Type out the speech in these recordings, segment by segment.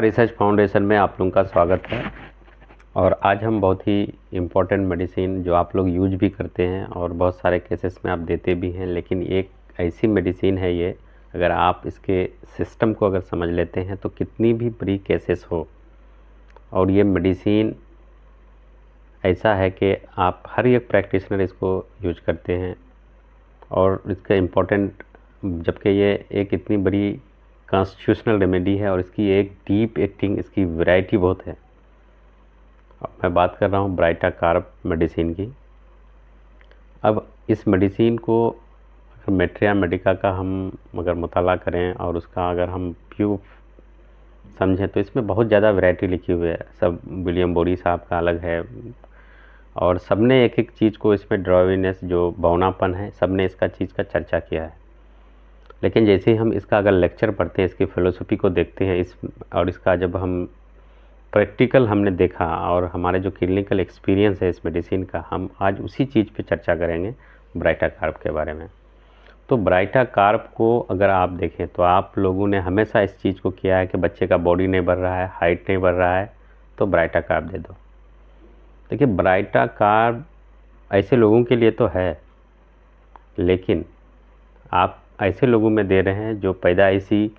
research foundation में आप लोगों का स्वागत है और आज हम बहुत ही इम्पोर्टेंट मेडिसिन जो आप लोग यूज भी करते हैं और बहुत सारे केसेस में आप देते भी हैं लेकिन एक ऐसी मेडिसिन है ये अगर आप इसके सिस्टम को अगर समझ लेते हैं तो कितनी भी बड़ी केसेस हो और ये मेडिसिन ऐसा है कि आप हर एक प्रैक्टिशनर इसको यूज करते हैं और इसका इम्पोर्टेंट जबकि ये एक इतनी बड़ी कॉन्स्टिट्यूशनल रेमेडी है और इसकी एक डीप एक्टिंग इसकी वैरायटी बहुत है अब मैं बात कर रहा हूँ ब्राइटा कार्प मेडिसिन की अब इस मेडिसिन को अगर मेट्रिया मेडिका का हम अगर मुताल करें और उसका अगर हम प्यू समझें तो इसमें बहुत ज़्यादा वैरायटी लिखी हुई है सब विलियम बोरी साहब का अलग है और सबने एक एक चीज़ को इसमें ड्रॉविनेस जो बौनापन है सबने इसका चीज़ का चर्चा किया है लेकिन जैसे ही हम इसका अगर लेक्चर पढ़ते हैं इसकी फ़िलोसफी को देखते हैं इस और इसका जब हम प्रैक्टिकल हमने देखा और हमारे जो क्लिनिकल एक्सपीरियंस है इस मेडिसिन का हम आज उसी चीज़ पे चर्चा करेंगे ब्राइटा कार्प के बारे में तो ब्राइटा कार्प को अगर आप देखें तो आप लोगों ने हमेशा इस चीज़ को किया है कि बच्चे का बॉडी नहीं बढ़ रहा है हाइट नहीं बढ़ रहा है तो ब्राइटा कार्प दे दो देखिए ब्राइटा कार्प ऐसे लोगों के लिए तो है लेकिन आप ऐसे लोगों में दे रहे हैं जो पैदाइशी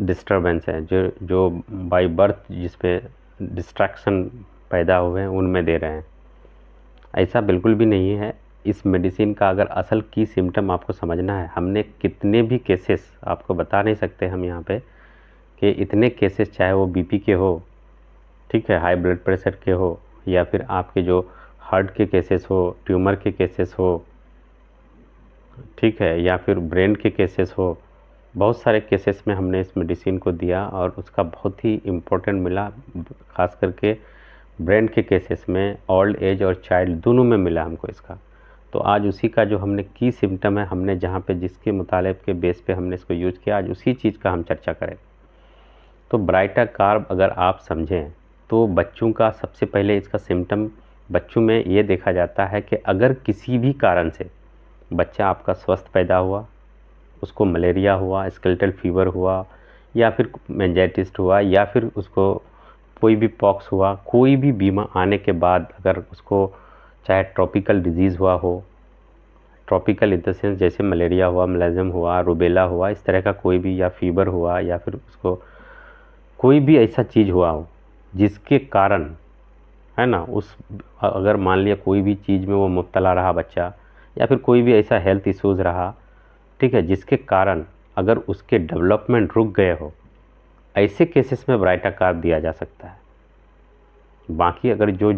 डिस्टर्बेंस है जो जो बाई बर्थ जिसपे डिस्ट्रैक्शन पैदा हुए हैं उनमें दे रहे हैं ऐसा बिल्कुल भी नहीं है इस मेडिसिन का अगर असल की सिम्टम आपको समझना है हमने कितने भी केसेस आपको बता नहीं सकते हम यहाँ पे कि इतने केसेस चाहे वो बीपी के हो ठीक है हाई ब्लड प्रेशर के हो या फिर आपके जो हार्ट के केसेस हो ट्यूमर के केसेस हो ठीक है या फिर ब्रेन के केसेस हो बहुत सारे केसेस में हमने इस मेडिसिन को दिया और उसका बहुत ही इम्पोर्टेंट मिला ख़ास करके ब्रेन के केसेस में ओल्ड एज और चाइल्ड दोनों में मिला हमको इसका तो आज उसी का जो हमने की सिम्टम है हमने जहाँ पे जिसके मुतालब के बेस पे हमने इसको यूज़ किया आज उसी चीज़ का हम चर्चा करें तो ब्राइटा कार्ब अगर आप समझें तो बच्चों का सबसे पहले इसका सिम्टम बच्चों में ये देखा जाता है कि अगर किसी भी कारण से बच्चा आपका स्वस्थ पैदा हुआ उसको मलेरिया हुआ स्केल्टल फीवर हुआ या फिर मैंजाइटिस्ट हुआ या फिर उसको कोई भी पॉक्स हुआ कोई भी बीमा आने के बाद अगर उसको चाहे ट्रॉपिकल डिजीज़ हुआ हो ट्रॉपिकल इन देंस जैसे मलेरिया हुआ मलाजम हुआ रुबेला हुआ इस तरह का कोई भी या फीवर हुआ या फिर उसको कोई भी ऐसा चीज़ हुआ हो जिसके कारण है ना उस अगर मान लिया कोई भी चीज़ में वो मुबतला रहा बच्चा या फिर कोई भी ऐसा हेल्थ इश्यूज़ रहा ठीक है जिसके कारण अगर उसके डेवलपमेंट रुक गए हो ऐसे केसेस में ब्राइटा कार्ड दिया जा सकता है बाकी अगर जो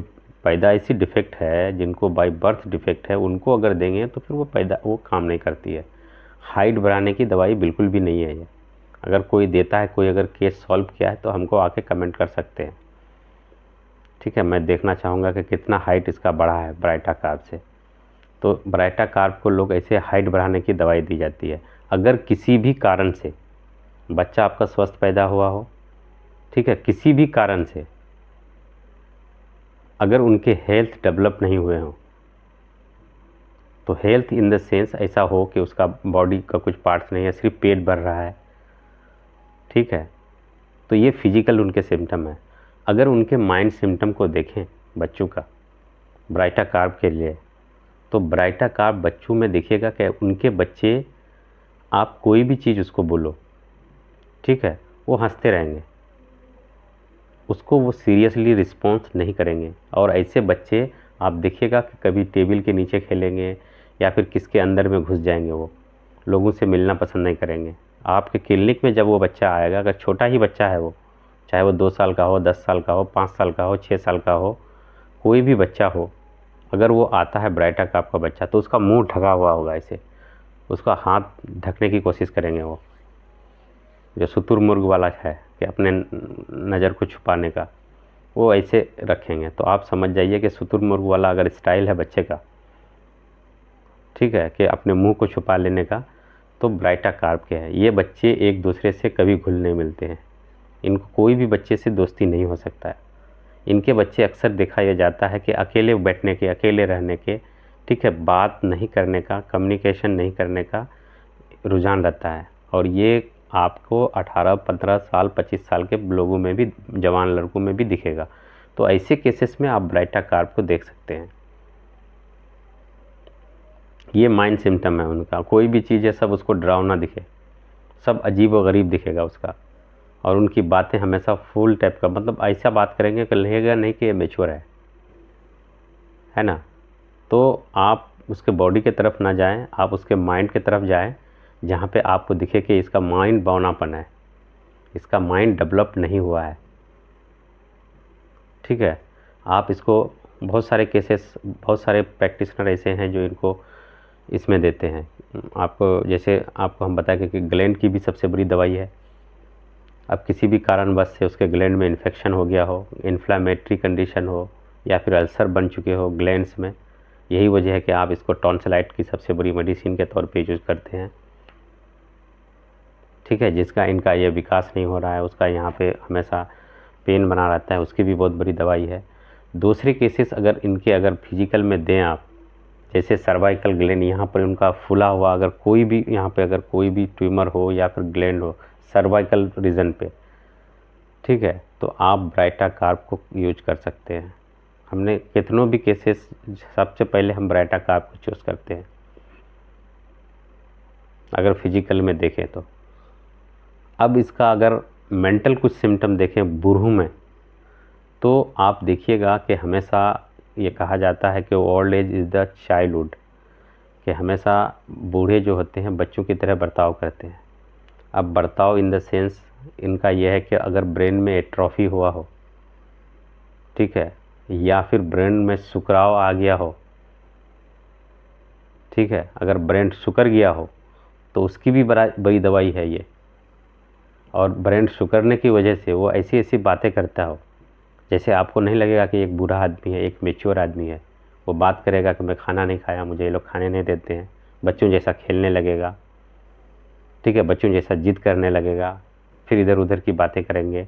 पैदाइशी डिफेक्ट है जिनको बाई बर्थ डिफेक्ट है उनको अगर देंगे तो फिर वो पैदा वो काम नहीं करती है हाइट बढ़ाने की दवाई बिल्कुल भी नहीं है ये अगर कोई देता है कोई अगर केस सॉल्व किया है तो हमको आके कमेंट कर सकते हैं ठीक है मैं देखना चाहूँगा कि कितना हाइट इसका बढ़ा है ब्राइटा कार्ड से तो ब्राइटा कार्प को लोग ऐसे हाइट बढ़ाने की दवाई दी जाती है अगर किसी भी कारण से बच्चा आपका स्वस्थ पैदा हुआ हो ठीक है किसी भी कारण से अगर उनके हेल्थ डेवलप नहीं हुए हों तो हेल्थ इन द सेंस ऐसा हो कि उसका बॉडी का कुछ पार्ट्स नहीं है सिर्फ पेट भर रहा है ठीक है तो ये फिजिकल उनके सिम्टम है अगर उनके माइंड सिम्टम को देखें बच्चों का ब्राइटा कार्ब के लिए तो ब्राइटा कार बच्चों में देखिएगा कि उनके बच्चे आप कोई भी चीज़ उसको बोलो ठीक है वो हंसते रहेंगे उसको वो सीरियसली रिस्पॉन्स नहीं करेंगे और ऐसे बच्चे आप देखिएगा कि कभी टेबल के नीचे खेलेंगे या फिर किसके अंदर में घुस जाएंगे वो लोगों से मिलना पसंद नहीं करेंगे आपके क्लिनिक में जब वो बच्चा आएगा अगर छोटा ही बच्चा है वो चाहे वो दो साल का हो दस साल का हो पाँच साल का हो छः साल का हो कोई भी बच्चा हो अगर वो आता है ब्राइट का आपका बच्चा तो उसका मुंह ढका हुआ होगा ऐसे उसका हाथ ढकने की कोशिश करेंगे वो जो शतुरमुर्ग वाला है कि अपने नज़र को छुपाने का वो ऐसे रखेंगे तो आप समझ जाइए कि शतुरमुर्ग वाला अगर स्टाइल है बच्चे का ठीक है कि अपने मुंह को छुपा लेने का तो ब्राइटा कार्प के है ये बच्चे एक दूसरे से कभी घुल नहीं मिलते हैं इनको कोई भी बच्चे से दोस्ती नहीं हो सकता है इनके बच्चे अक्सर देखा यह जाता है कि अकेले बैठने के अकेले रहने के ठीक है बात नहीं करने का कम्युनिकेशन नहीं करने का रुझान रहता है और ये आपको 18, 15 साल 25 साल के लोगों में भी जवान लड़कों में भी दिखेगा तो ऐसे केसेस में आप ब्राइटा कार्प को देख सकते हैं ये माइंड सिम्टम है उनका कोई भी चीज़ है सब उसको डरावना दिखे सब अजीब व गरीब दिखेगा उसका और उनकी बातें हमेशा फुल टाइप का मतलब ऐसा बात करेंगे कि लगेगा नहीं कि ये मेच्योर है है ना तो आप उसके बॉडी के तरफ ना जाएं आप उसके माइंड के तरफ जाएं जहाँ पे आपको दिखे कि इसका माइंड बौनापन है इसका माइंड डेवलप नहीं हुआ है ठीक है आप इसको बहुत सारे केसेस बहुत सारे प्रैक्टिसनर ऐसे हैं जो इनको इसमें देते हैं आपको जैसे आपको हम बताएंगे कि ग्लैंड की भी सबसे बड़ी दवाई है अब किसी भी कारणवश से उसके ग्लैंड में इन्फेक्शन हो गया हो इन्फ्लामेटरी कंडीशन हो या फिर अल्सर बन चुके हो ग्लैंड्स में यही वजह है कि आप इसको टॉन्सलाइट की सबसे बड़ी मेडिसिन के तौर पे यूज करते हैं ठीक है जिसका इनका ये विकास नहीं हो रहा है उसका यहाँ पे हमेशा पेन बना रहता है उसकी भी बहुत बड़ी दवाई है दूसरी केसेस अगर इनके अगर फिजिकल में दें आप जैसे सर्वाइकल ग्लैंड यहाँ पर उनका फुला हुआ अगर कोई भी यहाँ पर अगर कोई भी ट्यूमर हो या फिर ग्लैंड हो सर्वाइकल रीजन पे ठीक है तो आप ब्राइटा कार्प को यूज कर सकते हैं हमने कितनों भी केसेस सबसे पहले हम ब्राइटा कार्प को चूज़ करते हैं अगर फिजिकल में देखें तो अब इसका अगर मेंटल कुछ सिम्टम देखें बुरहू में तो आप देखिएगा कि हमेशा ये कहा जाता है कि old age is the childhood कि हमेशा बूढ़े जो होते हैं बच्चों की तरह बर्ताव करते हैं अब बर्ताव इन द सेंस इनका यह है कि अगर ब्रेन में एट्रॉफी हुआ हो ठीक है या फिर ब्रेन में सुकराव आ गया हो ठीक है अगर ब्रेन सुकर गया हो तो उसकी भी बड़ा बड़ी दवाई है ये और ब्रेन सुकरने की वजह से वो ऐसी ऐसी बातें करता हो जैसे आपको नहीं लगेगा कि एक बुरा आदमी है एक मेच्योर आदमी है वो बात करेगा कि मैं खाना नहीं खाया मुझे ये लोग खाने नहीं देते हैं बच्चों जैसा खेलने लगेगा ठीक है बच्चों जैसा जिद करने लगेगा फिर इधर उधर की बातें करेंगे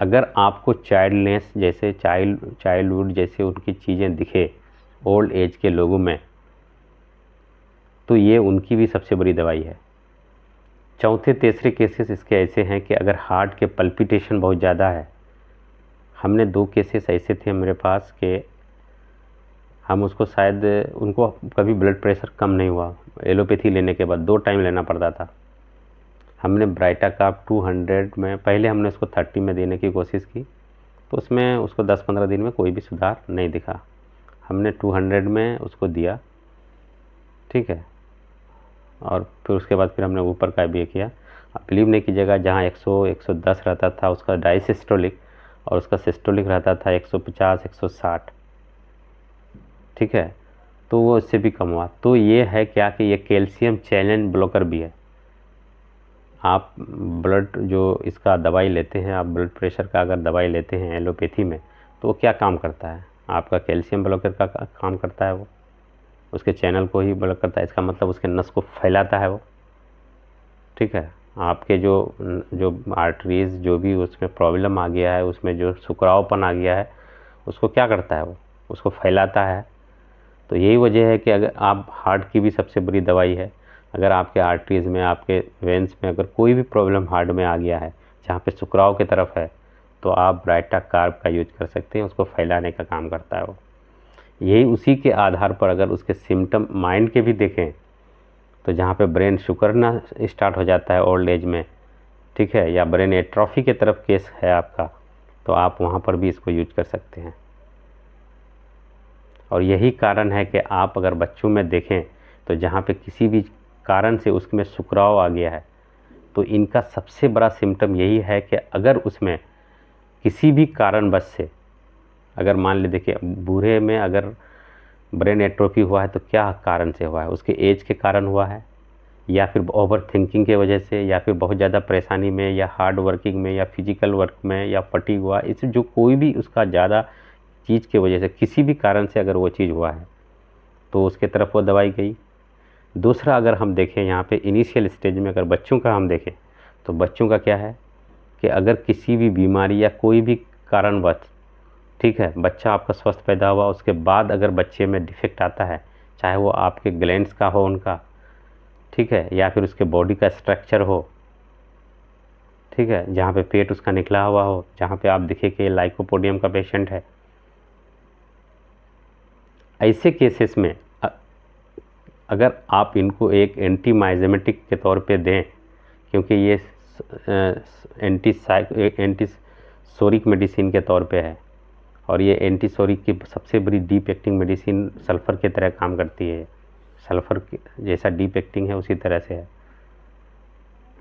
अगर आपको चाइल्डनेस जैसे चाइल्ड चाइल्डहुड जैसे उनकी चीज़ें दिखे ओल्ड एज के लोगों में तो ये उनकी भी सबसे बड़ी दवाई है चौथे तीसरे केसेस इसके ऐसे हैं कि अगर हार्ट के पल्पिटेशन बहुत ज़्यादा है हमने दो केसेस ऐसे थे मेरे पास के हम उसको शायद उनको कभी ब्लड प्रेशर कम नहीं हुआ एलोपैथी लेने के बाद दो टाइम लेना पड़ता था हमने ब्राइटा काप 200 में पहले हमने उसको 30 में देने की कोशिश की तो उसमें उसको 10-15 दिन में कोई भी सुधार नहीं दिखा हमने 200 में उसको दिया ठीक है और फिर उसके बाद फिर हमने ऊपर का भी किया आप बिलीव नहीं कीजिएगा जहाँ 100 110 रहता था उसका डाइसिस्टोलिक और उसका सिस्टोलिक रहता था 150 160 ठीक है तो वो इससे भी कम हुआ तो ये है क्या कि ये कैल्शियम चैनल ब्लॉकर भी है आप ब्लड जो इसका दवाई लेते हैं आप ब्लड प्रेशर का अगर दवाई लेते हैं एलोपैथी में तो वो क्या काम करता है आपका कैल्शियम ब्लॉकर का काम करता है वो उसके चैनल को ही ब्लॉक करता है इसका मतलब उसके नस को फैलाता है वो ठीक है आपके जो जो आर्टरीज़ जो भी उसमें प्रॉब्लम आ गया है उसमें जो सुकरावपन आ गया है उसको क्या करता है वो उसको फैलाता है तो यही वजह है कि अगर आप हार्ट की भी सबसे बड़ी दवाई है अगर आपके आर्टरीज़ में आपके वेंस में अगर कोई भी प्रॉब्लम हार्ट में आ गया है जहाँ पे सुकराव की तरफ है तो आप ब्राइटा कार्ब का यूज कर सकते हैं उसको फैलाने का काम करता है वो यही उसी के आधार पर अगर उसके सिम्टम माइंड के भी देखें तो जहाँ पे ब्रेन ना स्टार्ट हो जाता है ओल्ड एज में ठीक है या ब्रेन एट्रॉफी के तरफ केस है आपका तो आप वहाँ पर भी इसको यूज कर सकते हैं और यही कारण है कि आप अगर बच्चों में देखें तो जहाँ पे किसी भी कारण से उसमें सुकराव आ गया है तो इनका सबसे बड़ा सिम्टम यही है कि अगर उसमें किसी भी कारणवश से अगर मान ले देखिए बूढ़े में अगर ब्रेन एट्रोफी हुआ है तो क्या कारण से हुआ है उसके एज के कारण हुआ है या फिर ओवर थिंकिंग के वजह से या फिर बहुत ज़्यादा परेशानी में या हार्ड वर्किंग में या फिजिकल वर्क में या फटी हुआ इस जो कोई भी उसका ज़्यादा चीज़ की वजह से किसी भी कारण से अगर वो चीज़ हुआ है तो उसके तरफ वो दवाई गई दूसरा अगर हम देखें यहाँ पे इनिशियल स्टेज में अगर बच्चों का हम देखें तो बच्चों का क्या है कि अगर किसी भी बीमारी या कोई भी कारणवश ठीक है बच्चा आपका स्वस्थ पैदा हुआ उसके बाद अगर बच्चे में डिफेक्ट आता है चाहे वो आपके ग्लैंड का हो उनका ठीक है या फिर उसके बॉडी का स्ट्रक्चर हो ठीक है जहाँ पे पेट उसका निकला हुआ हो जहाँ पे आप दिखे कि लाइकोपोडियम का पेशेंट है ऐसे केसेस में अगर आप इनको एक एंटी माइजेमेटिक के तौर पे दें क्योंकि ये एंटी साइक एंटी सोरिक मेडिसिन के तौर पे है और ये एंटी सोरिक की सबसे बड़ी डीप एक्टिंग मेडिसिन सल्फ़र की तरह काम करती है सल्फ़र जैसा डीप एक्टिंग है उसी तरह से है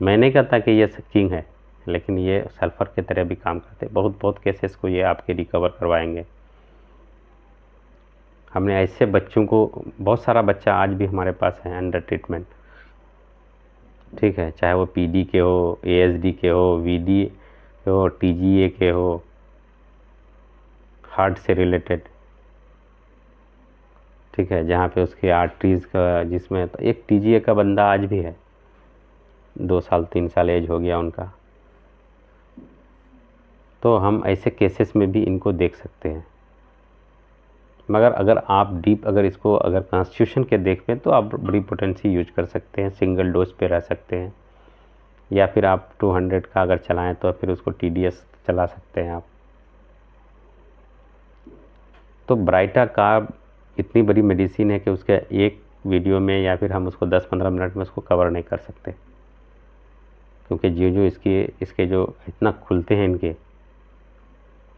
मैं नहीं कहता कि ये किंग है लेकिन ये सल्फ़र की तरह भी काम करते बहुत बहुत केसेस को ये आपके रिकवर करवाएंगे हमने ऐसे बच्चों को बहुत सारा बच्चा आज भी हमारे पास है अंडर ट्रीटमेंट ठीक है चाहे वो पी के हो ए के हो डी के हो टी के हो हार्ट से रिलेटेड ठीक है जहाँ पे उसके आर्टरीज़ का जिसमें तो एक टी का बंदा आज भी है दो साल तीन साल एज हो गया उनका तो हम ऐसे केसेस में भी इनको देख सकते हैं मगर अगर आप डीप अगर इसको अगर कॉन्स्टिट्यूशन के देख पें तो आप बड़ी पोटेंसी यूज कर सकते हैं सिंगल डोज पे रह सकते हैं या फिर आप 200 का अगर चलाएं तो फिर उसको टी चला सकते हैं आप तो ब्राइटा का इतनी बड़ी मेडिसिन है कि उसके एक वीडियो में या फिर हम उसको 10-15 मिनट में उसको कवर नहीं कर सकते क्योंकि जो जो इसके इसके जो इतना खुलते हैं इनके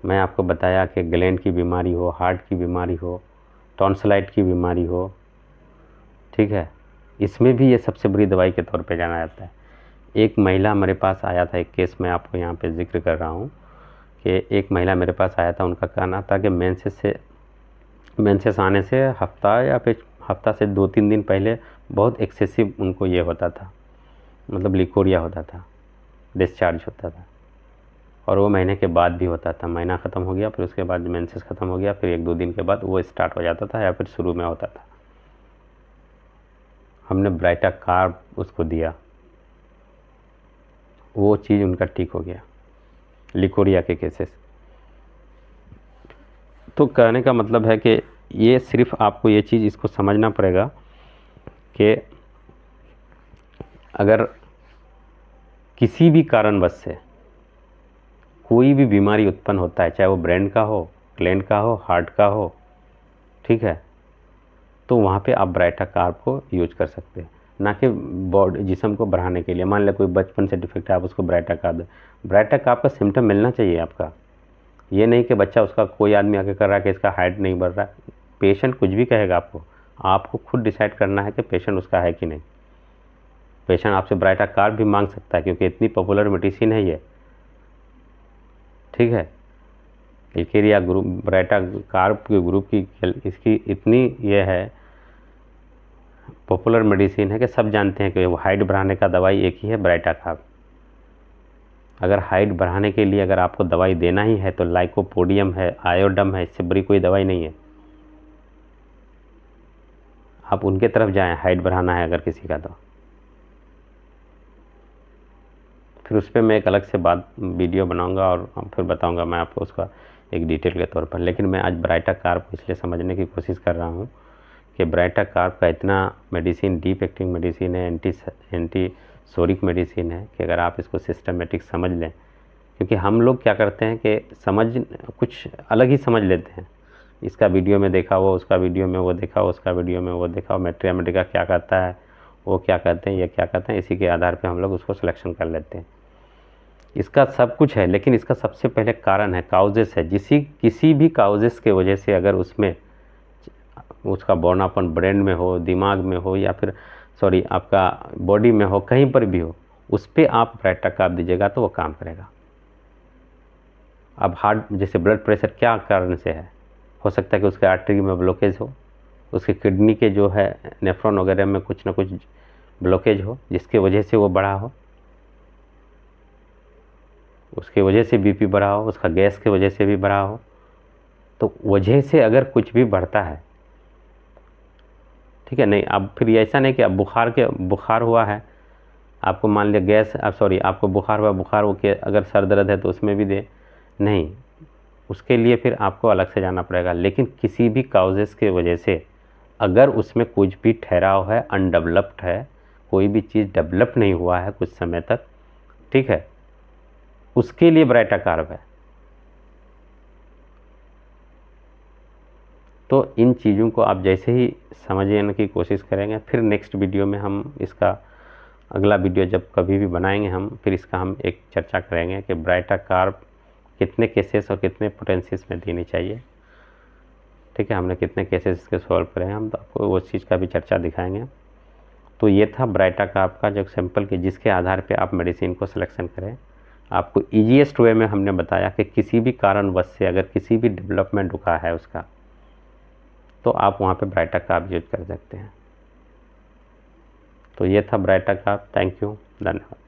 मैं आपको बताया कि ग्लैंड की बीमारी हो हार्ट की बीमारी हो टॉन्सलाइट की बीमारी हो ठीक है इसमें भी ये सबसे बुरी दवाई के तौर पे जाना जाता है एक महिला मेरे पास आया था एक केस मैं आपको यहाँ पे जिक्र कर रहा हूँ कि एक महिला मेरे पास आया था उनका कहना था कि मैंसेस से मैंसेस आने से हफ्ता या फिर हफ्ता से दो तीन दिन पहले बहुत एक्सेसिव उनको ये होता था मतलब लिकोरिया होता था डिस्चार्ज होता था और वो महीने के बाद भी होता था महीना ख़त्म हो गया फिर उसके बाद मैंसेस ख़त्म हो गया फिर एक दो दिन के बाद वो स्टार्ट हो जाता था या फिर शुरू में होता था हमने ब्राइटा कार उसको दिया वो चीज़ उनका ठीक हो गया लिकोरिया के केसेस तो कहने का मतलब है कि ये सिर्फ आपको ये चीज़ इसको समझना पड़ेगा कि अगर किसी भी कारणवश से कोई भी बीमारी उत्पन्न होता है चाहे वो ब्रेन का हो क्लेन का हो हार्ट का हो ठीक है तो वहाँ पे आप ब्राइटा कार्प को यूज कर सकते हैं ना कि बॉडी जिसम को बढ़ाने के लिए मान लिया कोई बचपन से डिफेक्ट है आप उसको ब्राइटा कार्प ब्राइटा कार्प का सिम्टम मिलना चाहिए आपका ये नहीं कि बच्चा उसका कोई आदमी आके कर रहा है कि इसका हाइट नहीं बढ़ रहा है पेशेंट कुछ भी कहेगा आपको आपको खुद डिसाइड करना है कि पेशेंट उसका है कि नहीं पेशेंट आपसे ब्राइटा कार्प भी मांग सकता है क्योंकि इतनी पॉपुलर मेडिसिन है ये ठीक है इकेरिया ग्रुप ब्रैटा कार्प के ग्रुप की इसकी इतनी यह है पॉपुलर मेडिसिन है कि सब जानते हैं कि हाइट बढ़ाने का दवाई एक ही है ब्राइटा कार्प अगर हाइट बढ़ाने के लिए अगर आपको दवाई देना ही है तो लाइकोपोडियम है आयोडम है इससे बड़ी कोई दवाई नहीं है आप उनके तरफ जाएं हाइट बढ़ाना है अगर किसी का तो फिर उस पर मैं एक अलग से बात वीडियो बनाऊँगा और फिर बताऊँगा मैं आपको उसका एक डिटेल के तौर पर लेकिन मैं आज ब्राइटा कार्प को इसलिए समझने की कोशिश कर रहा हूँ कि ब्राइटा कार्प का इतना मेडिसिन डीप एक्टिंग मेडिसिन है एंटी एंटी सोरिक मेडिसिन है कि अगर आप इसको सिस्टमेटिक समझ लें क्योंकि हम लोग क्या करते हैं कि समझ कुछ अलग ही समझ लेते हैं इसका वीडियो में देखा वो उसका वीडियो में वो देखा उसका वीडियो में वो देखा हो मेट्रियामेटिका क्या करता है वो क्या कहते हैं ये क्या कहते हैं इसी के आधार पर हम लोग उसको सिलेक्शन कर लेते हैं इसका सब कुछ है लेकिन इसका सबसे पहले कारण है काउजेस है जिसी किसी भी काउजेस के वजह से अगर उसमें उसका बोनापन ब्रेन में हो दिमाग में हो या फिर सॉरी आपका बॉडी में हो कहीं पर भी हो उस पर आप ब्राइटा काप दीजिएगा तो वो काम करेगा अब हार्ट जैसे ब्लड प्रेशर क्या कारण से है हो सकता है कि उसके आर्टरी में ब्लॉकेज हो उसके किडनी के जो है नेफ्रॉन वगैरह में कुछ ना कुछ ब्लॉकेज हो जिसके वजह से वो बढ़ा हो उसके वजह से बीपी बढ़ा हो उसका गैस के वजह से भी बढ़ा हो तो वजह से अगर कुछ भी बढ़ता है ठीक है नहीं अब फिर ऐसा नहीं कि अब बुखार के बुखार हुआ है आपको मान लिया गैस अब सॉरी आपको बुखार हुआ बुखार हो के अगर सर दर्द है तो उसमें भी दे नहीं उसके लिए फिर आपको अलग से जाना पड़ेगा लेकिन किसी भी काउजेस के वजह से अगर उसमें कुछ भी ठहराव है अनडेवलप्ड है कोई भी चीज़ डेवलप नहीं हुआ है कुछ समय तक ठीक है उसके लिए ब्राइटा कार्ब है तो इन चीज़ों को आप जैसे ही समझने की कोशिश करेंगे फिर नेक्स्ट वीडियो में हम इसका अगला वीडियो जब कभी भी बनाएंगे हम फिर इसका हम एक चर्चा करेंगे कि ब्राइटा कार्ब कितने केसेस और कितने पोटेंसीज में देनी चाहिए ठीक है हमने कितने केसेस के सॉल्व करे हैं हम तो आपको उस चीज़ का भी चर्चा दिखाएंगे तो ये था ब्राइटा का आपका जो सैंपल के जिसके आधार पे आप मेडिसिन को सिलेक्शन करें आपको ईजीएसट वे में हमने बताया कि किसी भी कारणवश से अगर किसी भी डेवलपमेंट रुका है उसका तो आप वहाँ पर ब्राइटा का आप यूज कर सकते हैं तो ये था ब्राइटा का थैंक यू धन्यवाद